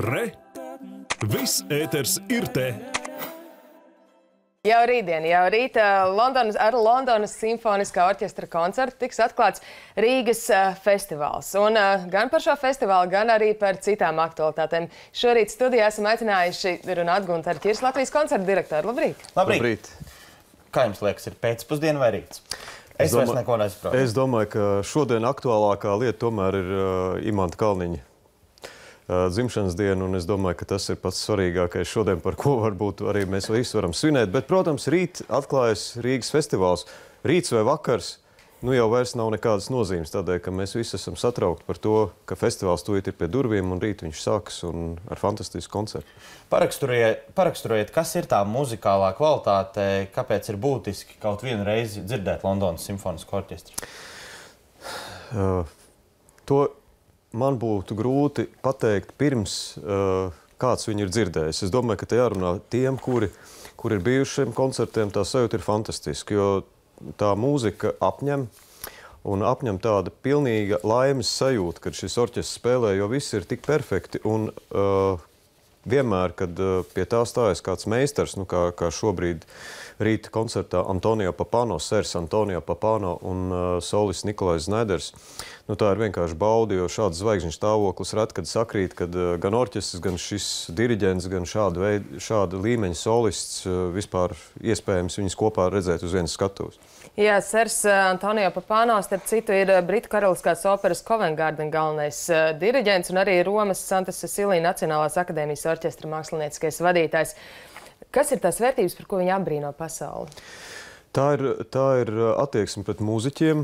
Re! Viss ēters ir te! Jau rītdien, jau rītā Londonas, ar Londonas simfoniskā orķestra koncertu tiks atklāts Rīgas festivāls. Un gan par šo festivālu, gan arī par citām aktualitātēm. Šorīt studijā esam aicinājuši runāt Guntaru Kirs, Latvijas koncerta direktoru. Labrīt! Labrīt! Labrīt. Kā jums liekas, ir pēcpusdiena vai rīts? Es, es domāju, neko nesaprotu. Es domāju, ka šodien aktuālākā lieta tomēr ir uh, Imanta Kalniņa Eh, dzimšanas dienu, un es domāju, ka tas ir pats svarīgākais šodien, par ko varbūt arī mēs visi varam svinēt. Bet, protams, rīt atklājas Rīgas festivāls. Rīts vai vakars nu jau vairs nav nekādas nozīmes, tādēļ, ka mēs visi esam satraukti par to, ka festivāls tūlīt ir pie durvīm un rīt viņš sāks un ar fantastisku koncertu. Paraksturiet, paraksturiet, kas ir tā muzikālā kvalitāte, kāpēc ir būtiski kaut vienu reizi dzirdēt Londonas simfonisko orķestri? Uh, to man būtu grūti pateikt pirms uh, kāds viņu ir dzirdējis. Es domāju, ka te jārunā tiem, kuri, kuri ir bijuši šiem koncertiem, tā sajūta ir fantastiska, jo tā mūzika apņem un apņem tāda pilnīga laimes sajūta, kad šis orķestris spēlē, jo viss ir tik perfekti un uh, vienmēr, kad uh, pie tā stājas kāds meistars, nu kā, kā šobrīd rīta koncertā Antonio Papano, Sērs Antonio Papano un uh, solis Nikolais Znaiders, uh, nu, tā ir vienkārši bauda, jo šāds zvaigžņu stāvoklis ret, kad sakrīt, kad eh, gan orķestris, gan šis diriģents, gan šāda, veida, šāda līmeņa solists eh, vispār iespējams viņus kopā redzēt uz vienas skatuves. Jā, Sers eh, Antonio Papāno, starp citu, ir Britu Karaliskās operas Covengārden galvenais diriģents un arī Romas Santa Cecilija Nacionālās akadēmijas orķestra mākslinieciskais vadītājs. Kas ir tās vērtības, par ko viņi apbrīno pasauli? Tā ir, tā ir attieksme pret mūziķiem,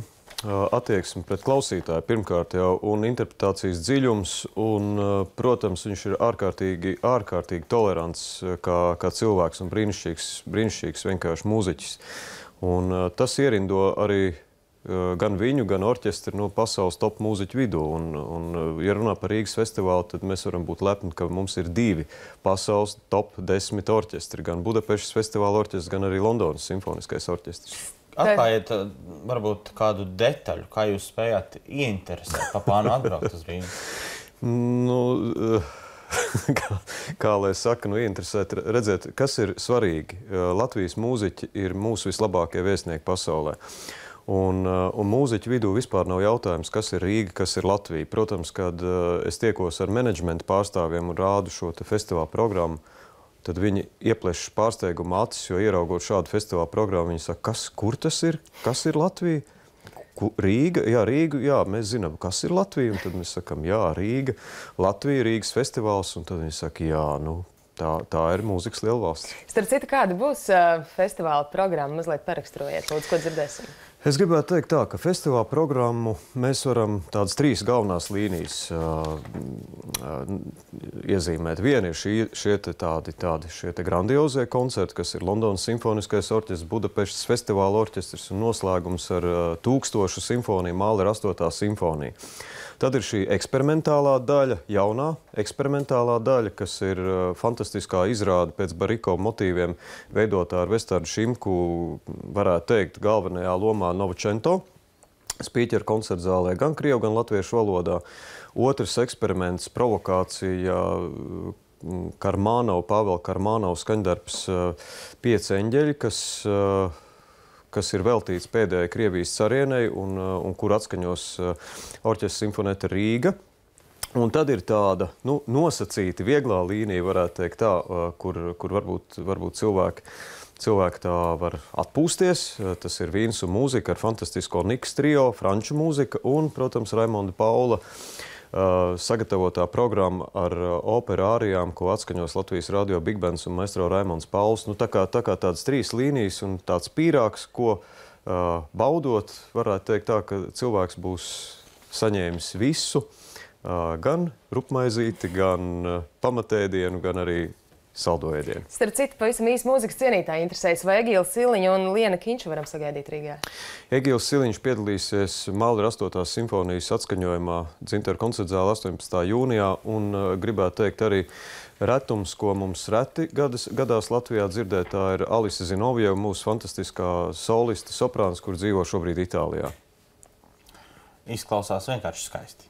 attieksme pret klausītāju pirmkārt jau un interpretācijas dziļums, un, protams, viņš ir ārkārtīgi, ārkārtīgi tolerants kā, kā cilvēks un brīnišķīgs, brīnišķīgs vienkārši mūziķis. Un tas ierindo arī gan viņu, gan orķestri no nu, pasaules top mūziķu vidū. Un, un, ja runā par Rīgas festivālu, tad mēs varam būt lepni, ka mums ir divi pasaules top desmit orķestri, gan Budapešas festivāla orķestris, gan arī Londonas simfoniskais orķestris. Atklājiet, eh, varbūt kādu detaļu, kā jūs spējāt ieinteresēt papānu atbraukt uz Rīgas. nu, eh, kā, kā lai saka, nu, interesēt, redzēt, kas ir svarīgi. Eh, Latvijas mūziķi ir mūsu vislabākie vēstnieki pasaulē. Un, un mūziķu vidū vispār nav jautājums, kas ir Rīga, kas ir Latvija. Protams, kad es tiekos ar menedžmenta pārstāvjiem un rādu šo festivāla programmu, Tad viņi ieplēš pārsteiguma acis, jo ieraugot šādu festivāla programmu, viņi saka, kas, kur tas ir, kas ir Latvija? Rīga, jā, Rīga, jā, mēs zinām, kas ir Latvija, un tad mēs sakam, jā, Rīga, Latvija, Rīgas festivāls, un tad viņi saka, jā, nu, Tā, tā ir mūzikas liela valsts. Starp citu, kāda būs uh, festivāla programma? Mazliet paraksturojiet, lūdzu, ko dzirdēsim. Es gribētu teikt tā, ka festivāla programmu mēs varam tādas trīs galvenās līnijas uh, uh, iezīmēt. Viena ir šī, šie te tādi, tādi šie te grandiozie koncerti, kas ir Londonas simfoniskais orķestris, Budapeštas festivāla orķestris un noslēgums ar uh, tūkstošu simfoniju, Mālera 8. simfoniju. Tad ir šī eksperimentālā daļa, jaunā eksperimentālā daļa, kas ir uh, fantastiskā izrāde pēc bariko motīviem veidotā ar Vestardu Šimku, varētu teikt, galvenajā lomā Novačento. Spīķeru koncerta zālē gan krievu, gan latviešu valodā. Otrs eksperiments, provokācija, mm, Karmānov, Pāvēl Karmānov skaņdarbs uh, Pieci eņģeļi, kas uh, kas ir veltīts pēdējai Krievijas carienei un, uh, un kur atskaņos uh, orķestra simfonēta Rīga. Un tad ir tāda nu, nosacīta, vieglā līnija, varētu teikt, tā, uh, kur, kur varbūt, varbūt cilvēki, cilvēki tā var atpūsties. Tas ir vīns un mūzika ar fantastisko Niks trio, franču mūzika un, protams, Raimonda Paula uh, Eh, sagatavotā programma ar eh, operārijām, ko atskaņos Latvijas radio Big Bands un Maestro Raimons Pauls. Nu, tā, kā, tā kā tādas trīs līnijas un tāds pīrāks, ko uh, baudot, varētu teikt tā, ka cilvēks būs saņēmis visu, uh, gan rupmaizīti, gan uh, pamatēdienu, gan arī saldo ēdienu. Starp citu, pavisam īsi mūzikas cienītāji interesējas, vai Egīla Siliņa un Liena Kinča varam sagaidīt Rīgā? Egīla Siliņš piedalīsies Mālera 8. simfonijas atskaņojumā Dzintara koncertzāla 18. jūnijā un uh, gribētu teikt arī retums, ko mums reti gadas, gadās Latvijā dzirdēt, tā ir Alisa Zinovieva, mūsu fantastiskā solista soprāns, kur dzīvo šobrīd Itālijā. Izklausās vienkārši skaisti.